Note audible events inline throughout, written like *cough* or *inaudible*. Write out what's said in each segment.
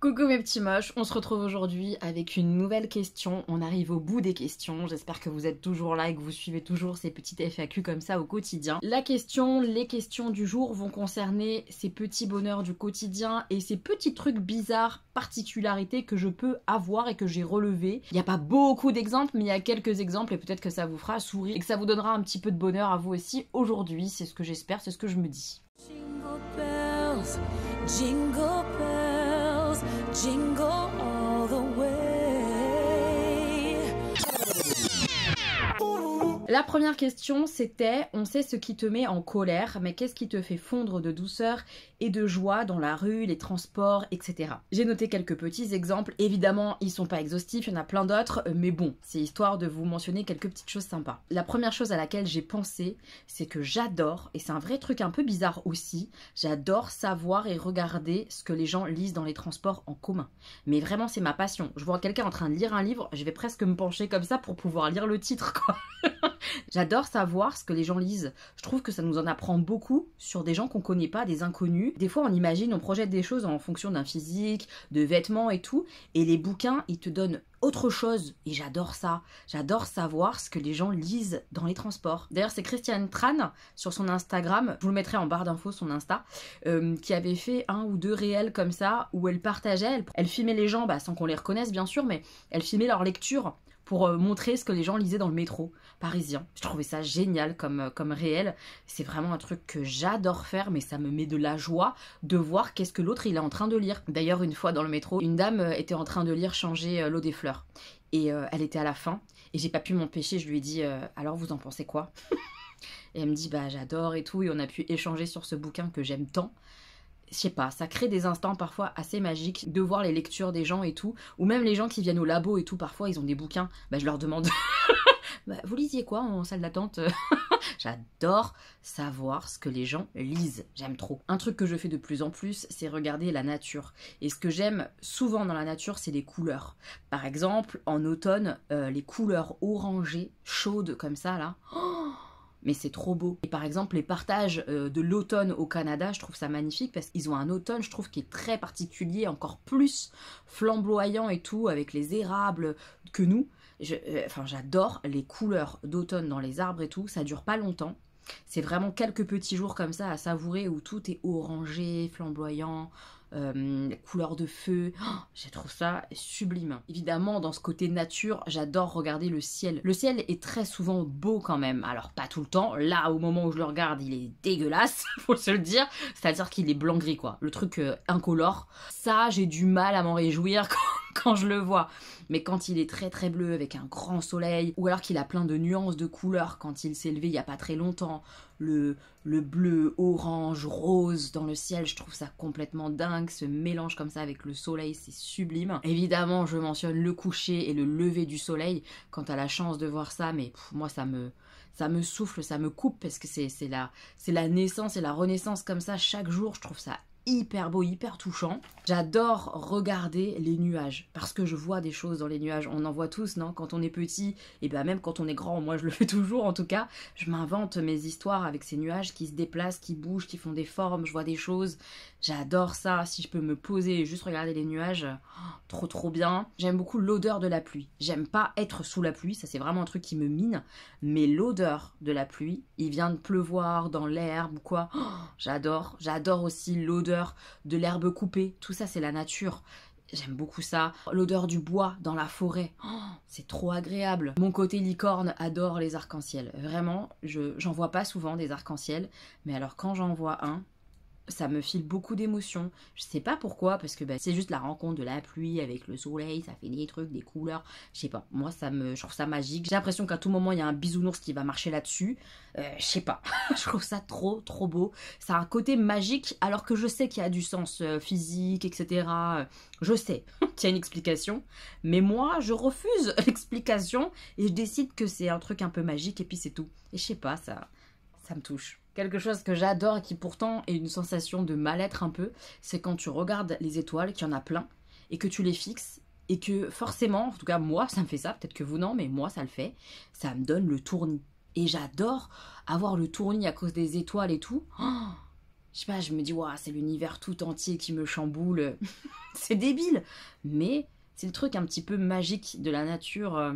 Coucou mes petits moches, on se retrouve aujourd'hui avec une nouvelle question. On arrive au bout des questions. J'espère que vous êtes toujours là et que vous suivez toujours ces petites FAQ comme ça au quotidien. La question, les questions du jour vont concerner ces petits bonheurs du quotidien et ces petits trucs bizarres, particularités que je peux avoir et que j'ai relevé. Il n'y a pas beaucoup d'exemples, mais il y a quelques exemples et peut-être que ça vous fera sourire et que ça vous donnera un petit peu de bonheur à vous aussi aujourd'hui. C'est ce que j'espère, c'est ce que je me dis. Jingle jingle on. La première question, c'était on sait ce qui te met en colère, mais qu'est-ce qui te fait fondre de douceur et de joie dans la rue, les transports, etc. J'ai noté quelques petits exemples. Évidemment, ils sont pas exhaustifs, il y en a plein d'autres, mais bon, c'est histoire de vous mentionner quelques petites choses sympas. La première chose à laquelle j'ai pensé, c'est que j'adore, et c'est un vrai truc un peu bizarre aussi, j'adore savoir et regarder ce que les gens lisent dans les transports en commun. Mais vraiment, c'est ma passion. Je vois quelqu'un en train de lire un livre, je vais presque me pencher comme ça pour pouvoir lire le titre, quoi. *laughs* J'adore savoir ce que les gens lisent. Je trouve que ça nous en apprend beaucoup sur des gens qu'on connaît pas, des inconnus. Des fois, on imagine, on projette des choses en fonction d'un physique, de vêtements et tout. Et les bouquins, ils te donnent autre chose. Et j'adore ça. J'adore savoir ce que les gens lisent dans les transports. D'ailleurs, c'est Christiane Tran sur son Instagram, je vous le mettrai en barre d'infos, son Insta, euh, qui avait fait un ou deux réels comme ça, où elle partageait, elle, elle filmait les gens, bah, sans qu'on les reconnaisse bien sûr, mais elle filmait leur lecture pour euh, montrer ce que les gens lisaient dans le métro parisien. Je trouvais ça génial comme, euh, comme réel. C'est vraiment un truc que j'adore faire, mais ça me met de la joie de voir qu'est-ce que l'autre il est en train de lire. D'ailleurs, une fois dans le métro, une dame euh, était en train de lire Changer l'eau des fleurs. Et elle était à la fin, et j'ai pas pu m'empêcher, je lui ai dit Alors vous en pensez quoi *laughs* Et elle me dit Bah j'adore et tout, et on a pu échanger sur ce bouquin que j'aime tant je sais pas, ça crée des instants parfois assez magiques de voir les lectures des gens et tout, ou même les gens qui viennent au labo et tout, parfois ils ont des bouquins, bah je leur demande *laughs* bah, vous lisiez quoi en salle d'attente *laughs* J'adore savoir ce que les gens lisent, j'aime trop. Un truc que je fais de plus en plus, c'est regarder la nature. Et ce que j'aime souvent dans la nature, c'est les couleurs. Par exemple, en automne, euh, les couleurs orangées, chaudes comme ça là. Oh mais c'est trop beau. Et par exemple, les partages euh, de l'automne au Canada, je trouve ça magnifique parce qu'ils ont un automne, je trouve, qui est très particulier, encore plus flamboyant et tout, avec les érables que nous. Euh, enfin, j'adore les couleurs d'automne dans les arbres et tout. Ça dure pas longtemps. C'est vraiment quelques petits jours comme ça à savourer où tout est orangé, flamboyant, euh, couleur de feu. Oh, j'ai trouvé ça sublime. Évidemment, dans ce côté nature, j'adore regarder le ciel. Le ciel est très souvent beau quand même. Alors, pas tout le temps. Là, au moment où je le regarde, il est dégueulasse, *laughs* faut se le dire. C'est-à-dire qu'il est blanc-gris, quoi. Le truc euh, incolore. Ça, j'ai du mal à m'en réjouir *laughs* quand *laughs* quand je le vois. Mais quand il est très très bleu avec un grand soleil, ou alors qu'il a plein de nuances de couleurs quand il s'est levé il n'y a pas très longtemps, le, le bleu, orange, rose dans le ciel, je trouve ça complètement dingue, ce mélange comme ça avec le soleil, c'est sublime. Évidemment, je mentionne le coucher et le lever du soleil quand t'as la chance de voir ça, mais moi ça me ça me souffle, ça me coupe parce que c'est la, la naissance et la renaissance comme ça chaque jour. Je trouve ça hyper beau, hyper touchant. J'adore regarder les nuages parce que je vois des choses dans les nuages. On en voit tous, non Quand on est petit, et bien même quand on est grand, moi je le *laughs* fais toujours en tout cas, je m'invente mes histoires avec ces nuages qui se déplacent, qui bougent, qui font des formes, je vois des choses. J'adore ça. Si je peux me poser et juste regarder les nuages, oh, trop trop bien. J'aime beaucoup l'odeur de la pluie. J'aime pas être sous la pluie, ça c'est vraiment un truc qui me mine, mais l'odeur de la pluie, il vient de pleuvoir dans l'herbe ou quoi. Oh, j'adore. J'adore aussi l'odeur de l'herbe coupée, tout ça c'est la nature. J'aime beaucoup ça. L'odeur du bois dans la forêt, oh, c'est trop agréable. Mon côté licorne adore les arcs-en-ciel. Vraiment, je j'en vois pas souvent des arcs-en-ciel, mais alors quand j'en vois un, ça me file beaucoup d'émotions. Je sais pas pourquoi, parce que bah, c'est juste la rencontre de la pluie avec le soleil, ça fait des trucs, des couleurs. Je sais pas, moi ça me, je trouve ça magique. J'ai l'impression qu'à tout moment il y a un bisounours qui va marcher là-dessus. Euh, je sais pas, *laughs* je trouve ça trop trop beau. Ça a un côté magique, alors que je sais qu'il y a du sens euh, physique, etc. Euh, je sais *laughs* qu'il y a une explication, mais moi je refuse *laughs* l'explication et je décide que c'est un truc un peu magique et puis c'est tout. Et je sais pas, ça, ça me touche. Quelque chose que j'adore et qui pourtant est une sensation de mal-être un peu, c'est quand tu regardes les étoiles, qu'il y en a plein, et que tu les fixes, et que forcément, en tout cas moi ça me fait ça, peut-être que vous non, mais moi ça le fait, ça me donne le tournis. Et j'adore avoir le tournis à cause des étoiles et tout. Oh, je sais pas, je me dis, c'est l'univers tout entier qui me chamboule. *laughs* c'est débile. Mais c'est le truc un petit peu magique de la nature euh,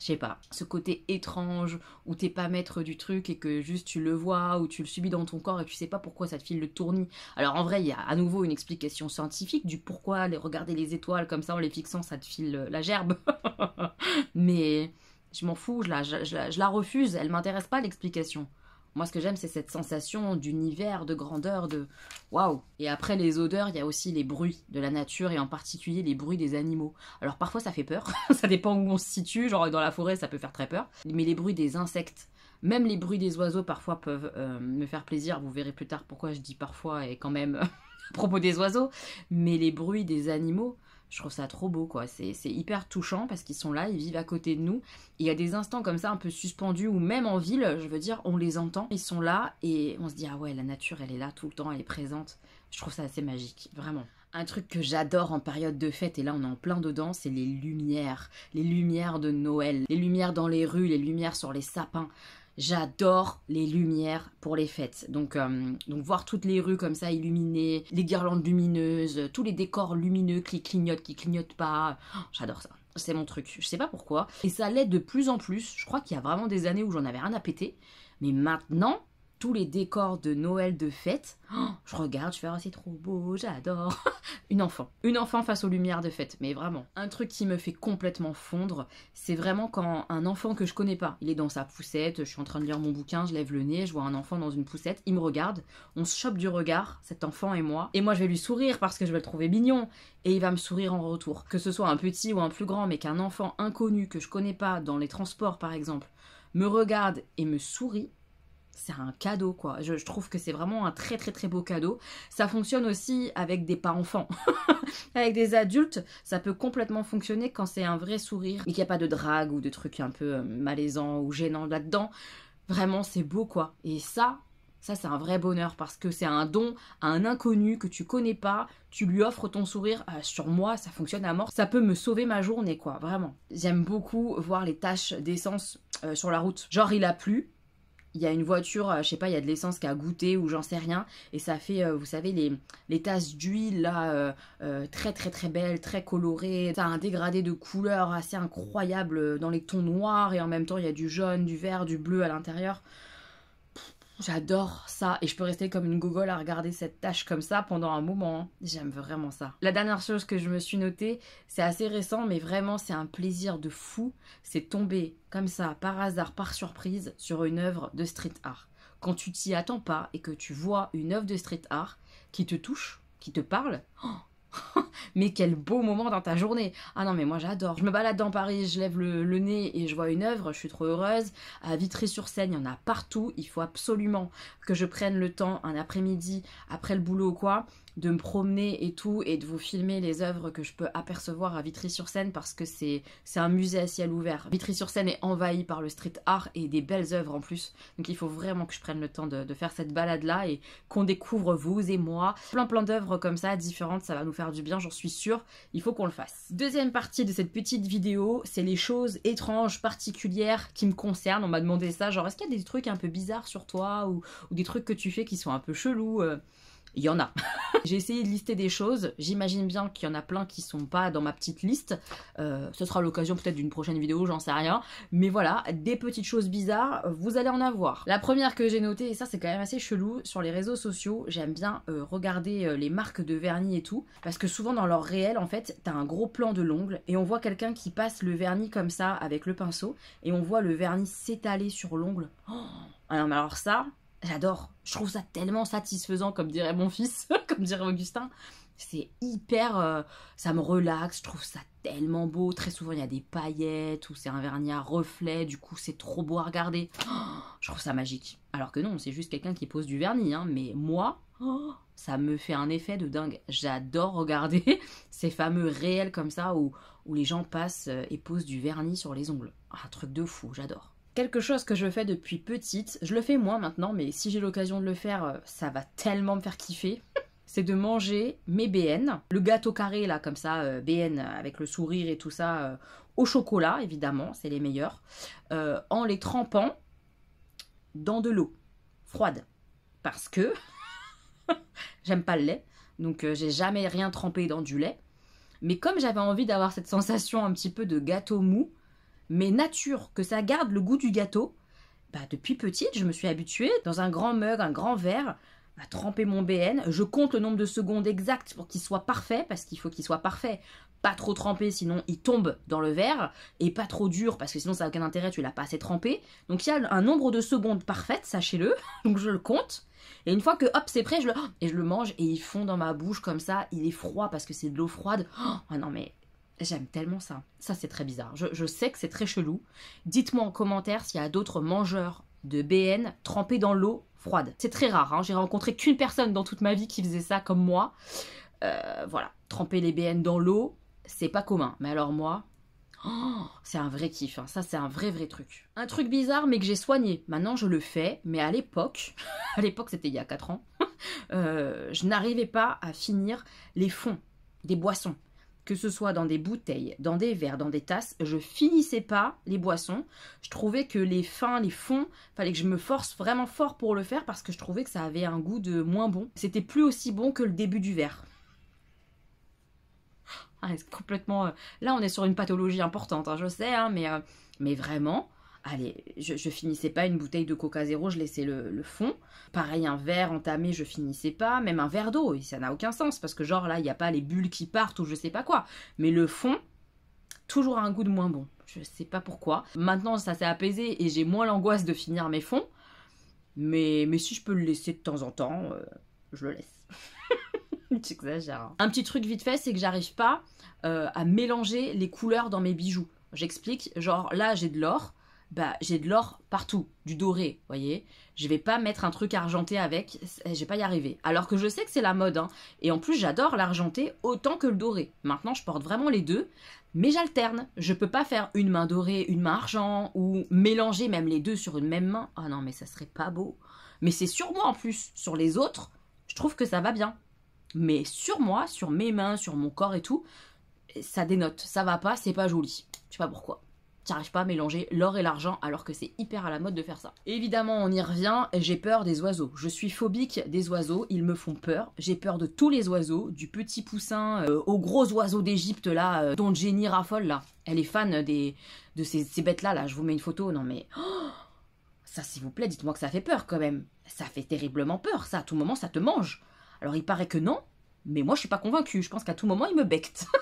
je sais pas, ce côté étrange où t'es pas maître du truc et que juste tu le vois ou tu le subis dans ton corps et tu sais pas pourquoi ça te file le tournis. Alors en vrai, il y a à nouveau une explication scientifique du pourquoi les regarder les étoiles comme ça en les fixant, ça te file euh, la gerbe. *laughs* Mais je m'en fous, je la, je la refuse, elle m'intéresse pas l'explication. Moi, ce que j'aime, c'est cette sensation d'univers, de grandeur, de waouh. Et après les odeurs, il y a aussi les bruits de la nature et en particulier les bruits des animaux. Alors parfois, ça fait peur. *laughs* ça dépend où on se situe. Genre dans la forêt, ça peut faire très peur. Mais les bruits des insectes, même les bruits des oiseaux, parfois peuvent euh, me faire plaisir. Vous verrez plus tard pourquoi je dis parfois et quand même *laughs* à propos des oiseaux. Mais les bruits des animaux je trouve ça trop beau, quoi. C'est hyper touchant parce qu'ils sont là, ils vivent à côté de nous. Il y a des instants comme ça, un peu suspendus, ou même en ville, je veux dire, on les entend, ils sont là et on se dit, ah ouais, la nature, elle est là tout le temps, elle est présente. Je trouve ça assez magique, vraiment. Un truc que j'adore en période de fête, et là on est en plein dedans, c'est les lumières. Les lumières de Noël, les lumières dans les rues, les lumières sur les sapins. J'adore les lumières pour les fêtes. Donc, euh, donc voir toutes les rues comme ça illuminées, les guirlandes lumineuses, tous les décors lumineux qui clignotent, qui clignotent pas. Oh, j'adore ça. C'est mon truc. Je sais pas pourquoi. Et ça l'est de plus en plus. Je crois qu'il y a vraiment des années où j'en avais rien à péter. Mais maintenant, tous les décors de Noël de fête. Oh, je regarde, je fais oh, c'est trop beau, j'adore. *laughs* une enfant, une enfant face aux lumières de fête, mais vraiment. Un truc qui me fait complètement fondre, c'est vraiment quand un enfant que je connais pas, il est dans sa poussette, je suis en train de lire mon bouquin, je lève le nez, je vois un enfant dans une poussette, il me regarde, on se chope du regard, cet enfant et moi, et moi je vais lui sourire parce que je vais le trouver mignon, et il va me sourire en retour. Que ce soit un petit ou un plus grand, mais qu'un enfant inconnu que je connais pas dans les transports par exemple, me regarde et me sourit, c'est un cadeau quoi. Je, trouve que c'est vraiment un très très très beau cadeau. Ça fonctionne aussi avec des pas enfants. *laughs* avec des adultes, ça peut complètement fonctionner quand c'est un vrai sourire Il qu'il n'y a pas de drague ou de trucs un peu euh, malaisants ou gênants là-dedans. Vraiment, c'est beau quoi. Et ça, ça, c'est un vrai bonheur parce que c'est un don à un inconnu que tu connais pas, tu lui offres ton sourire. Euh, sur moi, ça fonctionne à mort. Ça peut me sauver ma journée, quoi, vraiment. J'aime beaucoup voir les taches d'essence euh, sur la route. Genre, il a plu, il y a une voiture, euh, je sais pas, il y a de l'essence qui a goûté ou j'en sais rien, et ça fait, euh, vous savez, les, les tasses d'huile là, euh, très très très belles, très colorées, ça a un dégradé de couleurs assez incroyable dans les tons noirs, et en même temps il y a du jaune, du vert, du bleu à l'intérieur. J'adore ça et je peux rester comme une gogole à regarder cette tâche comme ça pendant un moment. Hein. J'aime vraiment ça. La dernière chose que je me suis notée, c'est assez récent mais vraiment c'est un plaisir de fou, c'est tomber comme ça par hasard, par surprise sur une œuvre de street art. Quand tu t'y attends pas et que tu vois une œuvre de street art qui te touche, qui te parle, oh, *laughs* mais quel beau moment dans ta journée. Ah non, mais moi j'adore. Je me balade dans Paris, je lève le, nez et je vois une œuvre, je suis trop heureuse. À Vitry-sur-Seine, il y en a partout. Il faut absolument que je prenne le temps un après-midi, après le boulot ou quoi, de me promener et tout, et de vous filmer les œuvres que je peux apercevoir à Vitry-sur-Seine parce que c'est un musée à ciel ouvert. Vitry-sur-Seine est envahi par le street art et des belles œuvres en plus. Donc il faut vraiment que je prenne le temps de, faire cette balade là et qu'on découvre vous et moi. Plein plein d'œuvres comme ça, différentes, ça va nous faire du bien, j'en suis sûre. Il faut qu'on le fasse. Deuxième partie de cette petite vidéo, c'est les choses étranges, particulières qui me concernent. On m'a demandé ça, genre est-ce qu'il y a des trucs un peu bizarres sur toi ou, des trucs que tu fais qui sont un peu chelous euh? il y en a. *laughs* J'ai essayé de lister des choses, j'imagine bien qu'il y en a plein qui sont pas dans ma petite liste, euh, ce sera l'occasion peut-être d'une prochaine vidéo, j'en sais rien, mais voilà, des petites choses bizarres, vous allez en avoir. La première que j'ai notée, et ça c'est quand même assez chelou, sur les réseaux sociaux, j'aime bien euh, regarder euh, les marques de vernis et tout, parce que souvent dans leur réel en fait, t'as un gros plan de l'ongle, et on voit quelqu'un qui passe le vernis comme ça avec le pinceau, et on voit le vernis s'étaler sur l'ongle. Oh ah non alors ça, J'adore. Je trouve ça tellement satisfaisant, comme dirait mon fils, *laughs* comme dirait Augustin. C'est hyper. Euh, ça me relaxe, je trouve ça tellement beau. Très souvent, il y a des paillettes ou c'est un vernis à reflet, du coup, c'est trop beau à regarder. *gasps* je trouve ça magique. Alors que non, c'est juste quelqu'un qui pose du vernis, hein. mais moi, *gasps* ça me fait un effet de dingue. J'adore regarder *laughs* ces fameux réels comme ça où, où les gens passent euh, et posent du vernis sur les ongles. Ah, un truc de fou, j'adore quelque chose que je fais depuis petite, je le fais moins maintenant, mais si j'ai l'occasion de le faire, euh, ça va tellement me faire kiffer. *laughs* c'est de manger mes BN, le gâteau carré là comme ça, euh, BN avec le sourire et tout ça, euh, au chocolat évidemment, c'est les meilleurs, en les trempant dans de l'eau froide. Parce que *laughs* j'aime pas le lait, donc j'ai jamais rien trempé dans du lait. Mais comme j'avais envie d'avoir cette sensation un petit peu de gâteau mou, mais nature, que ça garde le goût du gâteau, bah, depuis petite, je me suis habituée, dans un grand mug, un grand verre, à tremper mon BN. Je compte le nombre de secondes exactes pour qu'il soit parfait, parce qu'il faut qu'il soit parfait. Pas trop trempé, sinon il tombe dans le verre, et pas trop dur, parce que sinon ça n'a aucun intérêt, tu l'as pas assez trempé. Donc il y a un nombre de secondes parfaites, sachez-le, *laughs* donc je le compte. Et une fois que hop, c'est prêt, je le, et je le mange, et il fond dans ma bouche comme ça, il est froid parce que c'est de l'eau froide. Oh, oh non mais J'aime tellement ça. Ça, c'est très bizarre. Je, sais que c'est très chelou. Dites-moi en commentaire s'il y a d'autres mangeurs de BN trempés dans l'eau froide. C'est très rare. Hein. J'ai rencontré qu'une personne dans toute ma vie qui faisait ça comme moi. Euh, voilà, tremper les BN dans l'eau, c'est pas commun. Mais alors moi, oh, c'est un vrai kiff, hein. ça c'est un vrai vrai truc. Un truc bizarre mais que j'ai soigné. Maintenant je le fais, mais à l'époque, *laughs* à l'époque c'était il y a 4 ans, *laughs* euh, je n'arrivais pas à finir les fonds des boissons que ce soit dans des bouteilles, dans des verres, dans des tasses, je finissais pas les boissons. Je trouvais que les fins, les fonds, fallait que je me force vraiment fort pour le faire parce que je trouvais que ça avait un goût de moins bon. C'était plus aussi bon que le début du verre. Ah, complètement. Euh, là, on est sur une pathologie importante, hein, je sais, hein, mais, euh, mais vraiment, Allez, je, finissais pas une bouteille de coca zéro, je laissais le, fond. Pareil, un verre entamé, je finissais pas. Même un verre d'eau, et ça n'a aucun sens parce que, genre là, il n'y a pas les bulles qui partent ou je sais pas quoi. Mais le fond, toujours un goût de moins bon. Je sais pas pourquoi. Maintenant, ça s'est apaisé et j'ai moins l'angoisse de finir mes fonds. Mais, mais si je peux le laisser de temps en temps, euh, je le laisse. *laughs* J'exagère. Hein. Un petit truc vite fait, c'est que j'arrive pas euh, à mélanger les couleurs dans mes bijoux. J'explique, genre là j'ai de l'or, bah j'ai de l'or partout, du doré, voyez. Je vais pas mettre un truc argenté avec, j'ai pas y arriver. Alors que je sais que c'est la mode, hein. et en plus j'adore l'argenté autant que le doré. Maintenant je porte vraiment les deux, mais j'alterne. Je peux pas faire une main dorée, une main argent, ou mélanger même les deux sur une même main. Ah oh non mais ça serait pas beau. Mais c'est sur moi en plus, sur les autres, je trouve que ça va bien. Mais sur moi, sur mes mains, sur mon corps et tout, ça dénote, ça va pas, c'est pas joli. Je sais pas pourquoi j'arrive pas à mélanger l'or et l'argent alors que c'est hyper à la mode de faire ça. évidemment, on y revient, j'ai peur des oiseaux. Je suis phobique des oiseaux, ils me font peur. J'ai peur de tous les oiseaux, du petit poussin euh, aux au gros oiseau d'Égypte là, euh, dont Jenny raffole là. Elle est fan des, de ces, bêtes là là, je vous mets une photo, non mais... Oh ça s'il vous plaît, dites-moi que ça fait peur quand même. Ça fait terriblement peur, ça, à tout moment ça te mange. Alors il paraît que non, mais moi je suis pas convaincue, je pense qu'à tout moment ils me becquent. *laughs*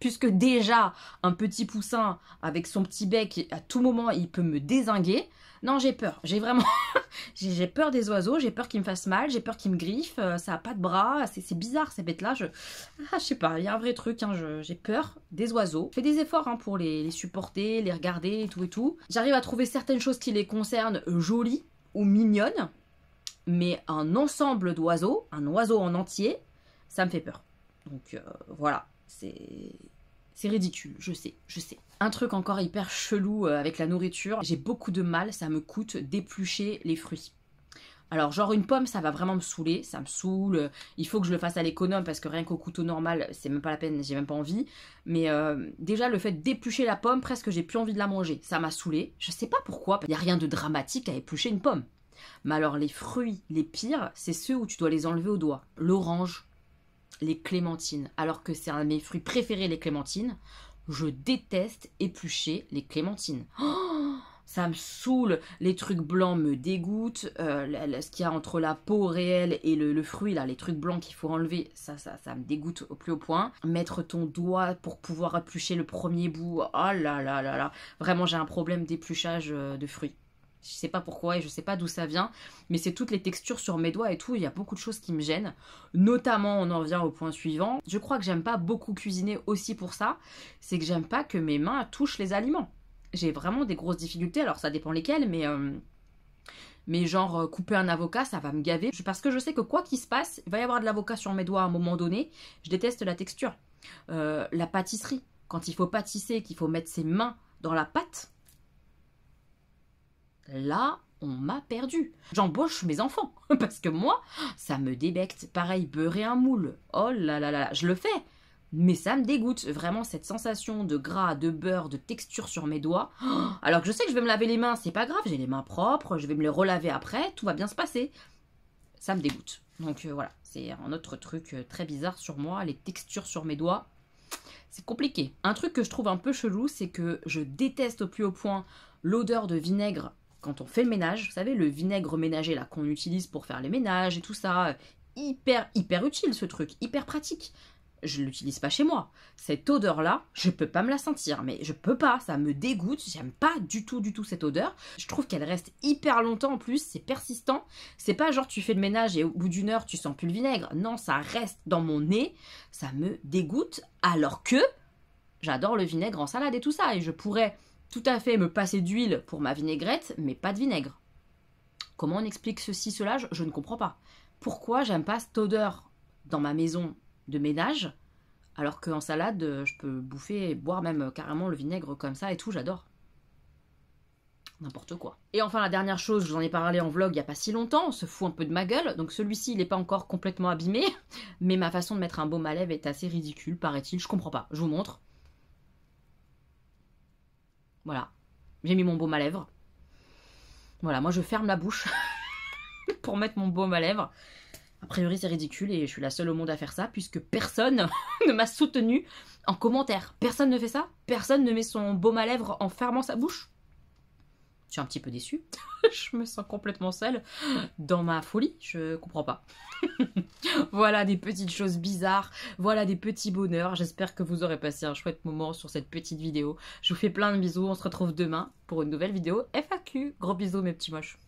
puisque déjà un petit poussin avec son petit bec, à tout moment, il peut me désinguer. Non, j'ai peur. J'ai vraiment, *laughs* j'ai peur des oiseaux. J'ai peur qu'ils me fassent mal. J'ai peur qu'ils me griffent. Euh, ça a pas de bras. C'est bizarre ces bêtes-là. Je, ah, je sais pas. Il y a un vrai truc. Hein. J'ai peur des oiseaux. Je fais des efforts hein, pour les, les, supporter, les regarder et tout et tout. J'arrive à trouver certaines choses qui les concernent jolies ou mignonnes, mais un ensemble d'oiseaux, un oiseau en entier, ça me fait peur. Donc euh, voilà. C'est ridicule, je sais, je sais. Un truc encore hyper chelou euh, avec la nourriture, j'ai beaucoup de mal, ça me coûte d'éplucher les fruits. Alors, genre une pomme, ça va vraiment me saouler, ça me saoule. Il faut que je le fasse à l'économe parce que rien qu'au couteau normal, c'est même pas la peine, j'ai même pas envie. Mais euh, déjà, le fait d'éplucher la pomme, presque j'ai plus envie de la manger. Ça m'a saoulé. Je sais pas pourquoi, il n'y a rien de dramatique à éplucher une pomme. Mais alors, les fruits les pires, c'est ceux où tu dois les enlever au doigt. L'orange, les clémentines, alors que c'est un de mes fruits préférés, les clémentines. Je déteste éplucher les clémentines. Oh, ça me saoule, les trucs blancs me dégoûtent, euh, ce qu'il y a entre la peau réelle et le, fruit, là, les trucs blancs qu'il faut enlever, ça, ça, ça me dégoûte au plus haut point. Mettre ton doigt pour pouvoir éplucher le premier bout, oh là là là là, vraiment j'ai un problème d'épluchage euh, de fruits. Je sais pas pourquoi et je sais pas d'où ça vient, mais c'est toutes les textures sur mes doigts et tout. Il y a beaucoup de choses qui me gênent. Notamment, on en revient au point suivant. Je crois que j'aime pas beaucoup cuisiner aussi pour ça. C'est que j'aime pas que mes mains touchent les aliments. J'ai vraiment des grosses difficultés. Alors ça dépend lesquelles, mais euh, Mais genre euh, couper un avocat, ça va me gaver. Parce que je sais que quoi qu'il se passe, il va y avoir de l'avocat sur mes doigts à un moment donné. Je déteste la texture. Euh, la pâtisserie, quand il faut pâtisser, qu'il faut mettre ses mains dans la pâte, Là, on m'a perdu. J'embauche mes enfants. *laughs* Parce que moi, ça me débecte. Pareil, beurrer un moule. Oh là là là, je le fais. Mais ça me dégoûte. Vraiment, cette sensation de gras, de beurre, de texture sur mes doigts. *gasps* Alors que je sais que je vais me laver les mains, c'est pas grave, j'ai les mains propres, je vais me les relaver après, tout va bien se passer. Ça me dégoûte. Donc euh, voilà, c'est un autre truc euh, très bizarre sur moi, les textures sur mes doigts. C'est compliqué. Un truc que je trouve un peu chelou, c'est que je déteste au plus haut point l'odeur de vinaigre quand on fait le ménage, vous savez, le vinaigre ménager là qu'on utilise pour faire les ménages et tout ça, euh, hyper hyper utile ce truc, hyper pratique. Je l'utilise pas chez moi. Cette odeur là, je peux pas me la sentir, mais je peux pas, ça me dégoûte, j'aime pas du tout du tout cette odeur. Je trouve qu'elle reste hyper longtemps en plus, c'est persistant. C'est pas genre tu fais le ménage et au bout d'une heure tu sens plus le vinaigre. Non, ça reste dans mon nez, ça me dégoûte alors que j'adore le vinaigre en salade et tout ça et je pourrais tout à fait me passer d'huile pour ma vinaigrette, mais pas de vinaigre. Comment on explique ceci, cela je, ne comprends pas. Pourquoi j'aime pas cette odeur dans ma maison de ménage, alors qu'en salade, je peux bouffer, et boire même carrément le vinaigre comme ça et tout, j'adore. N'importe quoi. Et enfin, la dernière chose, je vous en ai parlé en vlog il n'y a pas si longtemps, on se fout un peu de ma gueule, donc celui-ci, il n'est pas encore complètement abîmé, *laughs* mais ma façon de mettre un baume à lèvres est assez ridicule, paraît-il, je ne comprends pas. Je vous montre. Voilà. J'ai mis mon baume à lèvres. Voilà, moi je ferme la bouche *laughs* pour mettre mon baume à lèvres. A priori, c'est ridicule et je suis la seule au monde à faire ça puisque personne *laughs* ne m'a soutenue en commentaire. Personne ne fait ça Personne ne met son baume à lèvres en fermant sa bouche je suis un petit peu déçue. *laughs* je me sens complètement seule dans ma folie. Je comprends pas. *laughs* voilà des petites choses bizarres. Voilà des petits bonheurs. J'espère que vous aurez passé un chouette moment sur cette petite vidéo. Je vous fais plein de bisous. On se retrouve demain pour une nouvelle vidéo FAQ. Gros bisous mes petits moches.